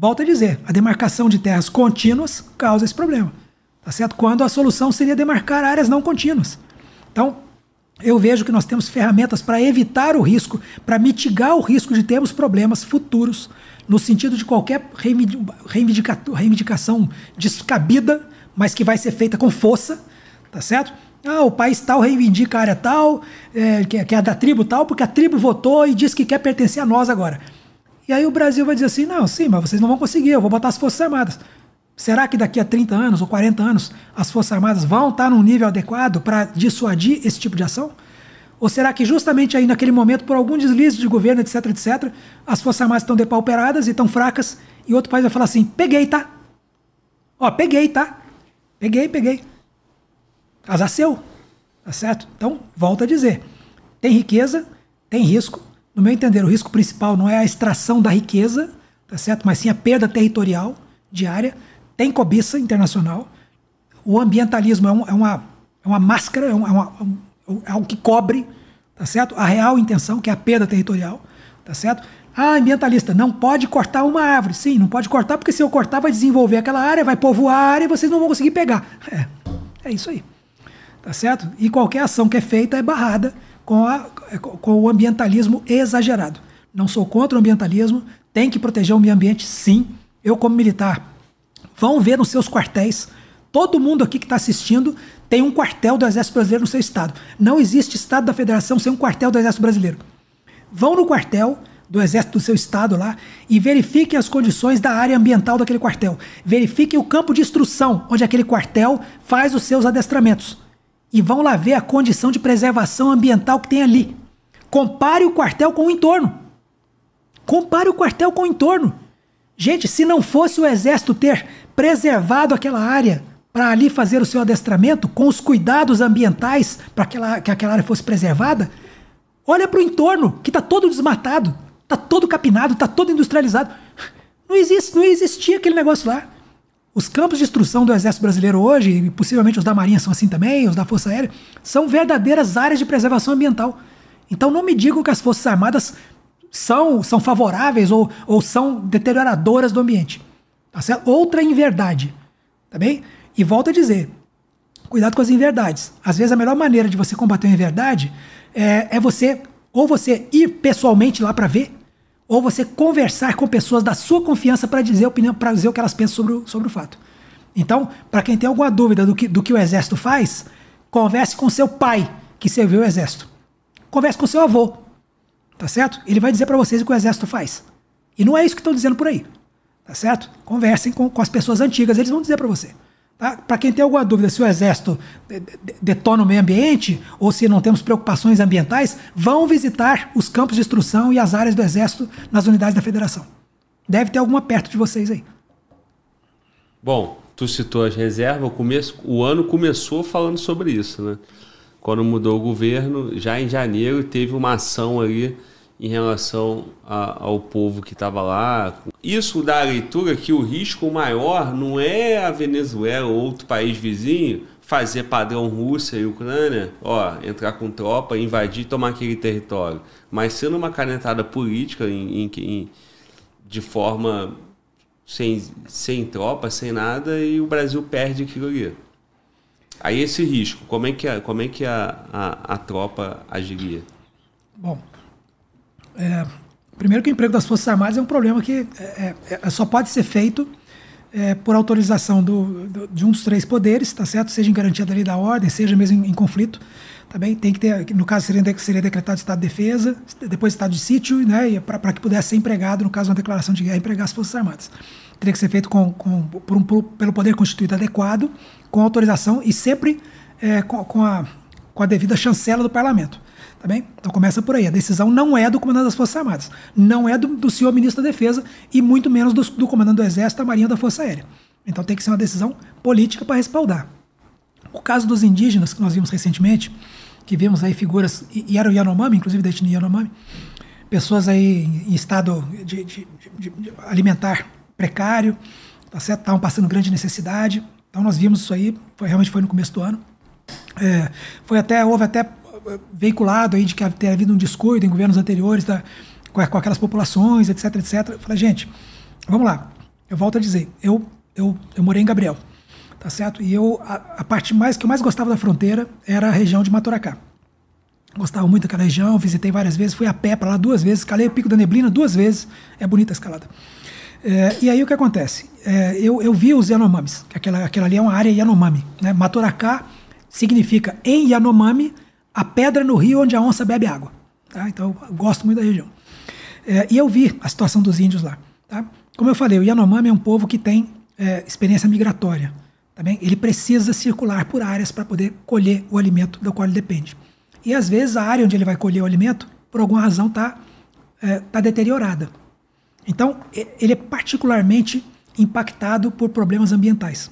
Volto a dizer, a demarcação de terras contínuas causa esse problema, tá certo? Quando a solução seria demarcar áreas não contínuas. Então, eu vejo que nós temos ferramentas para evitar o risco, para mitigar o risco de termos problemas futuros, no sentido de qualquer reivindica reivindicação descabida, mas que vai ser feita com força, tá certo? Ah, o país tal reivindica a área tal, eh, é, que, é, da tribo tal, porque a tribo votou e disse que quer pertencer a nós agora. E aí o Brasil vai dizer assim: não, sim, mas vocês não vão conseguir, eu vou botar as Forças Armadas. Será que daqui a 30 anos ou 40 anos as Forças Armadas vão estar num nível adequado para dissuadir esse tipo de ação? Ou será que justamente aí naquele momento, por algum deslize de governo, etc, etc, as Forças Armadas estão depauperadas e estão fracas e outro país vai falar assim: peguei, tá? Ó, peguei, tá? Peguei, peguei. Casar seu. Tá certo? Então, volta a dizer: tem riqueza, tem risco, no meu entender, o risco principal não é a extração da riqueza, tá certo? Mas sim a perda territorial diária. Tem cobiça internacional. O ambientalismo é, um, é uma, é uma máscara, é, é, uma, é, é algo que cobre, tá certo? A real intenção, que é a perda territorial, tá certo? Ah, ambientalista, não pode cortar uma árvore. Sim, não pode cortar, porque se eu cortar, vai desenvolver aquela área, vai povoar a área e vocês não vão conseguir pegar. É, é isso aí. Tá certo? E qualquer ação que é feita é barrada com, a, com o ambientalismo exagerado. Não sou contra o ambientalismo, tem que proteger o meio ambiente, sim. Eu, como militar, vão ver nos seus quartéis. Todo mundo aqui que está assistindo tem um quartel do Exército Brasileiro no seu estado. Não existe estado da federação sem um quartel do Exército Brasileiro. Vão no quartel do Exército do seu estado lá e verifiquem as condições da área ambiental daquele quartel. Verifiquem o campo de instrução onde aquele quartel faz os seus adestramentos e vão lá ver a condição de preservação ambiental que tem ali. Compare o quartel com o entorno. Compare o quartel com o entorno. Gente, se não fosse o exército ter preservado aquela área para ali fazer o seu adestramento, com os cuidados ambientais para que aquela área fosse preservada, olha para o entorno, que está todo desmatado, está todo capinado, está todo industrializado. Não, existe, não existia aquele negócio lá. Os campos de instrução do Exército Brasileiro hoje, e possivelmente os da Marinha são assim também, os da Força Aérea, são verdadeiras áreas de preservação ambiental. Então não me digam que as Forças Armadas são, são favoráveis ou, ou são deterioradoras do ambiente. Tá Outra inverdade. Tá bem? E volto a dizer: cuidado com as inverdades. Às vezes a melhor maneira de você combater uma inverdade é, é você, ou você ir pessoalmente lá para ver, ou você conversar com pessoas da sua confiança para dizer opinião, para dizer o que elas pensam sobre o, sobre o fato. Então, para quem tem alguma dúvida do que, do que o exército faz, converse com seu pai que serviu o exército. Converse com seu avô, tá certo? Ele vai dizer para vocês o que o exército faz. E não é isso que estão dizendo por aí, tá certo? Conversem com, com as pessoas antigas, eles vão dizer para você. Ah, Para quem tem alguma dúvida se o Exército detona o meio ambiente ou se não temos preocupações ambientais, vão visitar os campos de instrução e as áreas do Exército nas unidades da Federação. Deve ter alguma perto de vocês aí. Bom, tu citou as reservas, o, começo, o ano começou falando sobre isso, né? Quando mudou o governo, já em janeiro teve uma ação ali em relação a, ao povo que estava lá. Isso dá a leitura que o risco maior não é a Venezuela ou outro país vizinho fazer padrão Rússia e Ucrânia, ó, entrar com tropa, invadir e tomar aquele território. Mas sendo uma canetada política em, em, de forma sem, sem tropa, sem nada, e o Brasil perde aquilo ali. Aí esse risco, como é que a, como é que a, a, a tropa agiria? Bom, é, primeiro que o emprego das Forças Armadas é um problema que é, é, é só pode ser feito é, por autorização do, do, de um dos três poderes, tá certo? Seja em garantia da lei da ordem, seja mesmo em, em conflito. Também tá tem que ter, no caso seria, seria decretado estado de defesa, depois estado de sítio, né? É Para que pudesse ser empregado, no caso, uma declaração de guerra, empregar as Forças Armadas. Teria que ser feito com, com, por um, por, pelo poder constituído adequado, com autorização e sempre com, com a com a devida chancela do parlamento. Tá bem? Então começa por aí. A decisão não é do comandante das Forças Armadas, não é do, do senhor ministro da Defesa e muito menos do, do comandante do Exército, da Marinha ou da Força Aérea. Então tem que ser uma decisão política para respaldar. O caso dos indígenas, que nós vimos recentemente, que vimos aí figuras, e, e eram Yanomami, inclusive da etnia Yanomami, pessoas aí em estado de, de, de, de alimentar precário, tá certo? Estavam passando grande necessidade. Então nós vimos isso aí, foi, realmente foi no começo do ano. É, foi até, houve até eh, veiculado aí de que havia havido um descuido em governos anteriores da, com, com aquelas populações, etc, etc. Eu falei, gente, vamos lá. Eu volto a dizer, eu, eu, eu morei em Gabriel, tá certo? E eu, a, a parte mais que eu mais gostava da fronteira era a região de Maturacá. Gostava muito daquela região, visitei várias vezes, fui a pé para lá duas vezes, escalei o Pico da Neblina duas vezes. É bonita a escalada. É, e aí o que acontece? É, eu, eu vi os Yanomamis, aquela, aquela ali é uma área Yanomami. Né? Maturacá significa em Yanomami a pedra no rio onde a onça bebe água. Tá? Então, gosto muito da região. É, e eu vi a situação dos índios lá. Tá? Como eu falei, o Yanomami é um povo que tem é, experiência migratória. Tá bem? Ele precisa circular por áreas para poder colher o alimento do qual ele depende. E às vezes a área onde ele vai colher o alimento, por alguma razão, está é, tá deteriorada. Então, ele é particularmente impactado por problemas ambientais.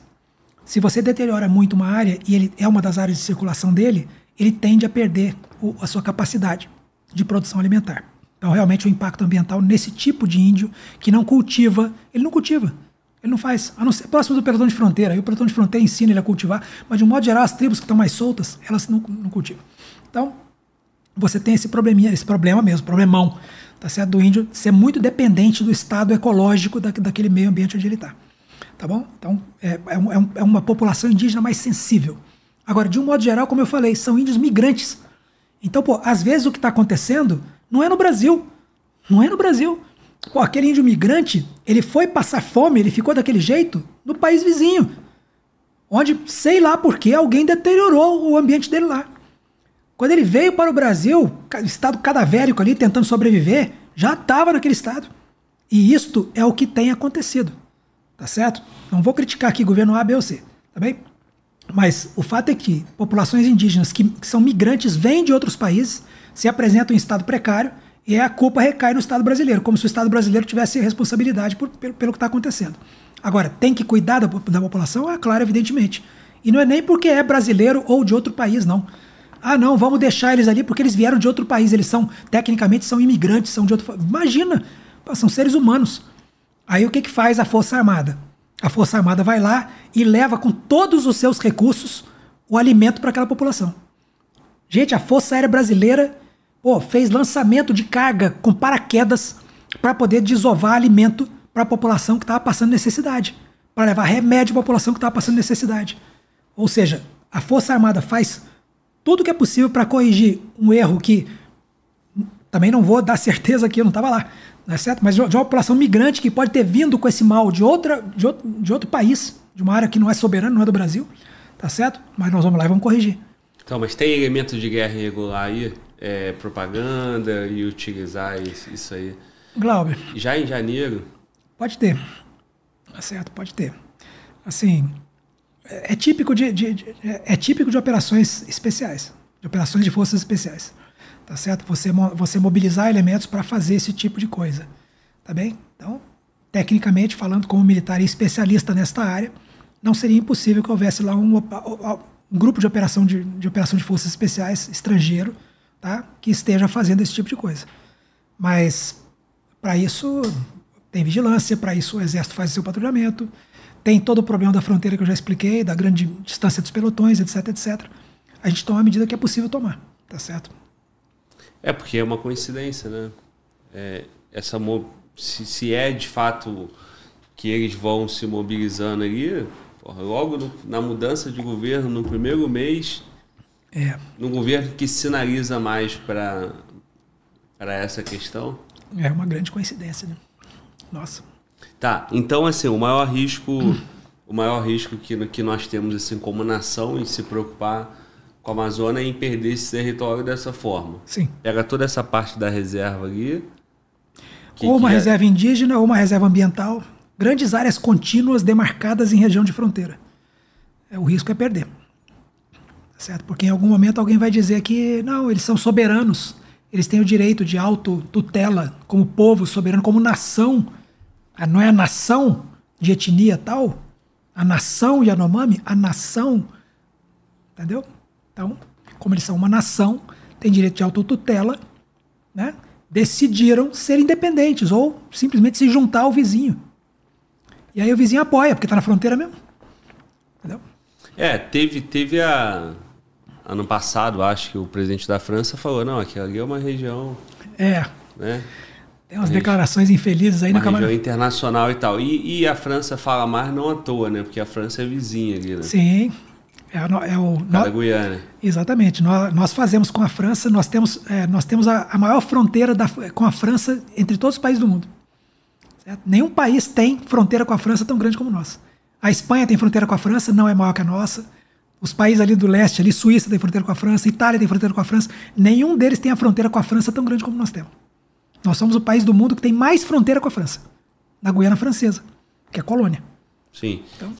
Se você deteriora muito uma área e ele é uma das áreas de circulação dele, ele tende a perder o, a sua capacidade de produção alimentar. Então, realmente, o impacto ambiental nesse tipo de índio que não cultiva, ele não cultiva, ele não faz, a não ser próximo do pelotão de fronteira. Aí o pelotão de fronteira ensina ele a cultivar, mas de um modo geral, as tribos que estão mais soltas, elas não, não cultivam. Então, você tem esse probleminha, esse problema mesmo, problemão, tá certo? Do índio ser muito dependente do estado ecológico da, daquele meio ambiente onde ele está tá bom? Então, é, é, é, um, é uma população indígena mais sensível. Agora, de um modo geral, como eu falei, são índios migrantes. Então, pô, às vezes o que está acontecendo não é no Brasil. Não é no Brasil. Pô, aquele índio migrante, ele foi passar fome, ele ficou daquele jeito no país vizinho. Onde, sei lá por que, alguém deteriorou o ambiente dele lá. Quando ele veio para o Brasil, estado cadavérico ali, tentando sobreviver, já estava naquele estado. E isto é o que tem acontecido tá certo? Não vou criticar aqui governo A, B ou C, tá bem? Mas o fato é que populações indígenas que, que são migrantes vêm de outros países, se apresentam em estado precário e a culpa recai no Estado brasileiro, como se o Estado brasileiro tivesse responsabilidade por, pelo, pelo que está acontecendo. Agora, tem que cuidar da, da população? É claro, evidentemente. E não é nem porque é brasileiro ou de outro país, não. Ah, não, vamos deixar eles ali porque eles vieram de outro país, eles são, tecnicamente, são imigrantes, são de outro. Imagina, são seres humanos. Aí o que, que faz a Força Armada? A Força Armada vai lá e leva com todos os seus recursos o alimento para aquela população. Gente, a Força Aérea Brasileira pô, fez lançamento de carga com paraquedas para poder desovar alimento para a população que estava passando necessidade, para levar remédio para a população que estava passando necessidade. Ou seja, a Força Armada faz tudo o que é possível para corrigir um erro que também não vou dar certeza que eu não estava lá, não é certo? Mas de uma população migrante que pode ter vindo com esse mal de, outra, de, outro, de outro país, de uma área que não é soberana, não é do Brasil, tá certo? Mas nós vamos lá e vamos corrigir. Então, mas tem elementos de guerra irregular aí? É, propaganda e utilizar isso, isso aí? Glauber. Já em janeiro? Pode ter. Tá certo, pode ter. Assim, é, é típico de, de, de, é, é típico de operações especiais, de operações de forças especiais tá certo? Você, você mobilizar elementos para fazer esse tipo de coisa, tá bem? Então, tecnicamente falando, como militar e especialista nesta área, não seria impossível que houvesse lá um, um grupo de operação de, de, operação de forças especiais estrangeiro, tá? Que esteja fazendo esse tipo de coisa. Mas para isso tem vigilância, para isso o exército faz seu patrulhamento, tem todo o problema da fronteira que eu já expliquei, da grande distância dos pelotões, etc, etc. A gente toma a medida que é possível tomar, tá certo? É porque é uma coincidência, né? É, essa se, se é de fato que eles vão se mobilizando ali, porra, logo no, na mudança de governo, no primeiro mês, é. governo que sinaliza mais para essa questão. É uma grande coincidência, né? Nossa. Tá, então assim, o maior risco, hum. o maior risco que, que nós temos assim, como nação em se preocupar com a Amazônia em perder esse território dessa forma. Sim. Pega toda essa parte da reserva ali. Que, ou uma é- reserva é... indígena ou uma reserva ambiental. Grandes áreas contínuas demarcadas em região de fronteira. É, o risco é perder. Tá certo? Porque em algum momento alguém vai dizer que não, eles são soberanos. Eles têm o direito de autotutela como povo soberano, como nação. Ah, não é a nação de etnia tal? A nação Yanomami? A nação. Entendeu? Então, como eles são uma nação, tem direito de autotutela, né? decidiram ser independentes ou simplesmente se juntar ao vizinho. E aí o vizinho apoia, porque está na fronteira mesmo. Entendeu? É, teve, teve a. Ano passado, acho que o presidente da França falou: não, aqui é uma região. É. Né? Tem umas declarações infelizes aí na Câmara. internacional e tal. E, e, a França fala mais não à toa, né? Porque a França é vizinha ali, né? Sim, é, é o, da Guiana. Exatamente. Nós, nós, fazemos com a França, nós temos, é, nós temos a, a maior fronteira da, com a França entre todos os países do mundo. Certo? Nenhum país tem fronteira com a França tão grande como nós. A Espanha tem fronteira com a França, não é maior que a nossa. Os países ali do leste, ali, Suíça tem fronteira com a França, Itália tem fronteira com a França. Nenhum deles tem a fronteira com a França tão grande como nós temos. Nós somos o país do mundo que tem mais fronteira com a França. Na Guiana Francesa, que é colônia. Sim. Então,